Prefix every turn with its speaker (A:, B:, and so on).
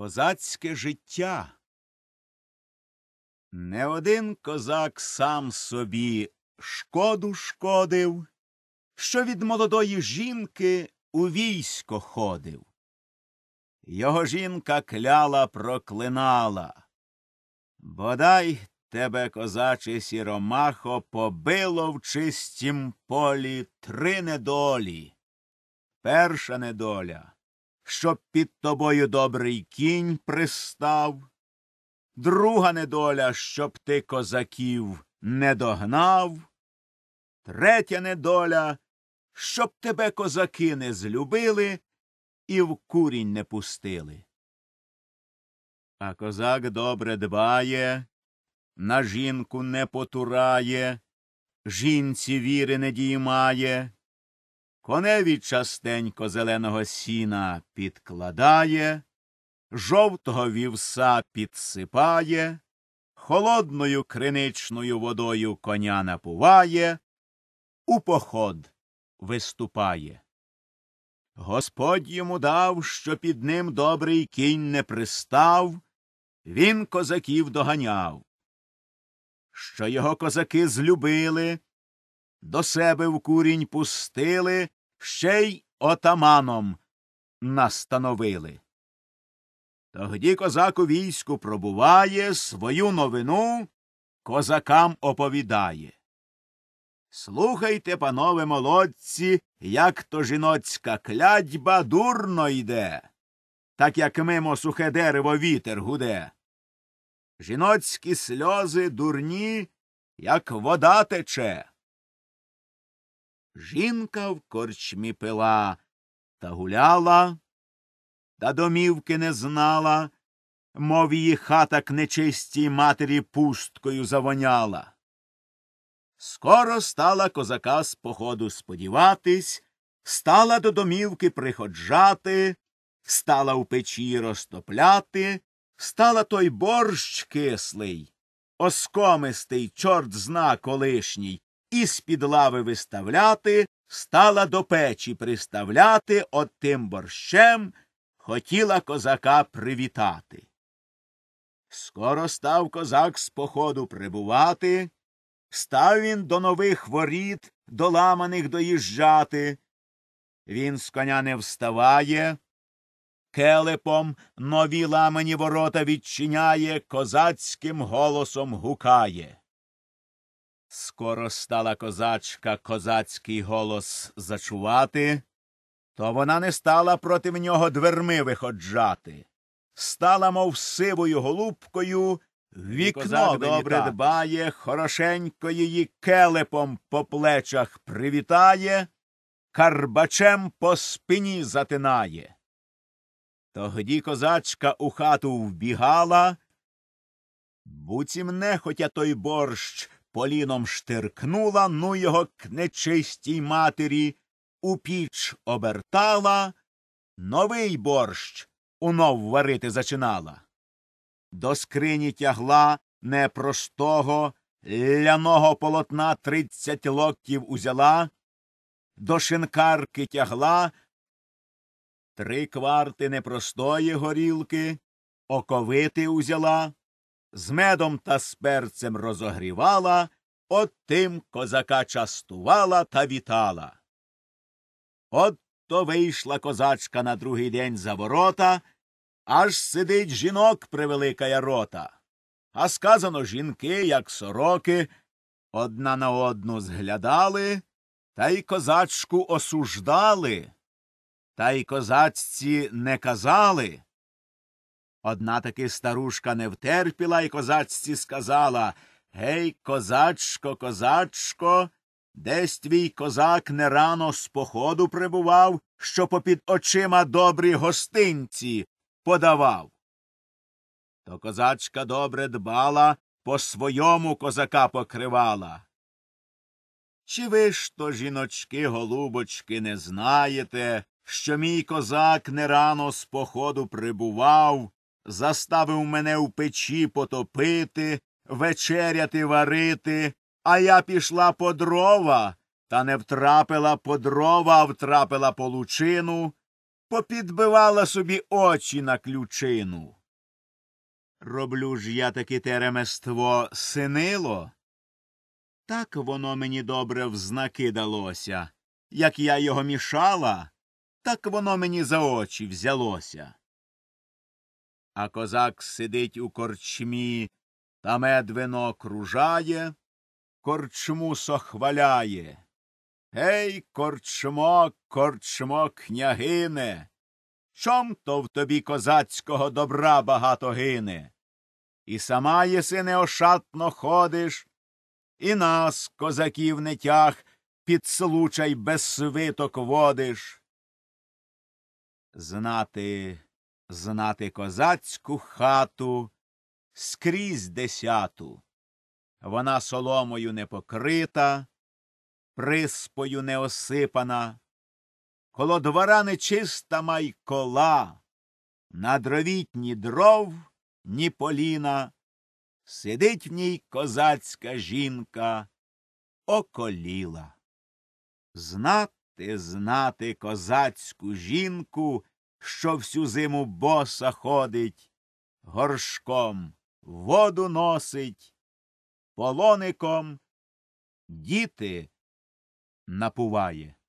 A: Козацьке життя. Не один козак сам собі шкоду шкодив, що від молодої жінки у військо ходив. Його жінка кляла проклинала. Бодай тебе, козаче сіромахо, побило в чистім полі три недолі. Перша недоля щоб під тобою добрий кінь пристав, друга недоля, щоб ти козаків не догнав, третя недоля, щоб тебе козаки не злюбили і в курінь не пустили. А козак добре дбає, на жінку не потурає, жінці віри не діймає коневі частенько зеленого сіна підкладає, жовтого вівса підсипає, холодною криничною водою коня напуває, у поход виступає. Господь йому дав, що під ним добрий кінь не пристав, він козаків доганяв. Що його козаки злюбили, до себе в курінь пустили, ще й отаманом настановили. Тогді козак у війську пробуває, свою новину козакам оповідає. Слухайте, панове молодці, як то жіноцька клядьба дурно йде, так як мимо сухе дерево вітер гуде. Жіноцькі сльози дурні, як вода тече жінка в корчмі пила та гуляла, та домівки не знала, мов її хата к нечистій матері пусткою завоняла. Скоро стала козака з походу сподіватись, стала до домівки приходжати, стала в печі розтопляти, стала той борщ кислий, оскомистий, чорт зна колишній, із під лави виставляти, стала до печі приставляти от тим борщем, хотіла козака привітати. Скоро став козак з походу прибувати, став він до нових воріт, до ламаних доїжджати. Він з коня не вставає, келепом нові ламані ворота відчиняє, козацьким голосом гукає. Скоро стала козачка козацький голос зачувати, то вона не стала проти нього дверми виходжати. Стала, мов сивою голубкою, вікно добре виніта. дбає, хорошенько її келепом по плечах привітає, карбачем по спині затинає. Тогді козачка у хату вбігала, буцім нехотя той борщ поліном штиркнула, ну його к нечистій матері, у піч обертала, новий борщ унов варити зачинала. До скрині тягла непростого, ляного полотна тридцять локтів узяла, до шинкарки тягла, три кварти непростої горілки, оковити узяла з медом та з перцем розогрівала, От тим козака частувала та вітала. От то вийшла козачка на другий день за ворота, аж сидить жінок превеликая рота. А сказано жінки, як сороки, одна на одну зглядали, та й козачку осуждали, та й козачці не казали, Одна таки старушка не втерпіла і козацьці сказала Гей, козачко, козачко, десь твій козак не рано з походу прибував, що попід очима добрі гостинці подавав. То козачка добре дбала, по своєму козака покривала. Чи ви ж то, жіночки, голубочки, не знаєте, що мій козак не рано з походу прибував, заставив мене в печі потопити, вечеряти варити, а я пішла по дрова, та не втрапила по дрова, а втрапила по лучину, попідбивала собі очі на ключину. Роблю ж я таке те ремество синило. Так воно мені добре взнаки далося. Як я його мішала, так воно мені за очі взялося а козак сидить у корчмі, та мед кружає, корчму сохваляє. Гей, корчмо, корчмо, княгине. Чом то в тобі козацького добра багато гине? І сама єси неошатно ходиш, і нас, козаків, не тяг, під случай без свиток водиш. Знати знати козацьку хату скрізь десяту. Вона соломою не покрита, приспою не осипана, коло двора нечиста майкола, на дровітні дров, ні поліна, сидить в ній козацька жінка, околіла. Знати, знати козацьку жінку що всю зиму боса ходить, горшком воду носить, полоником діти напуває.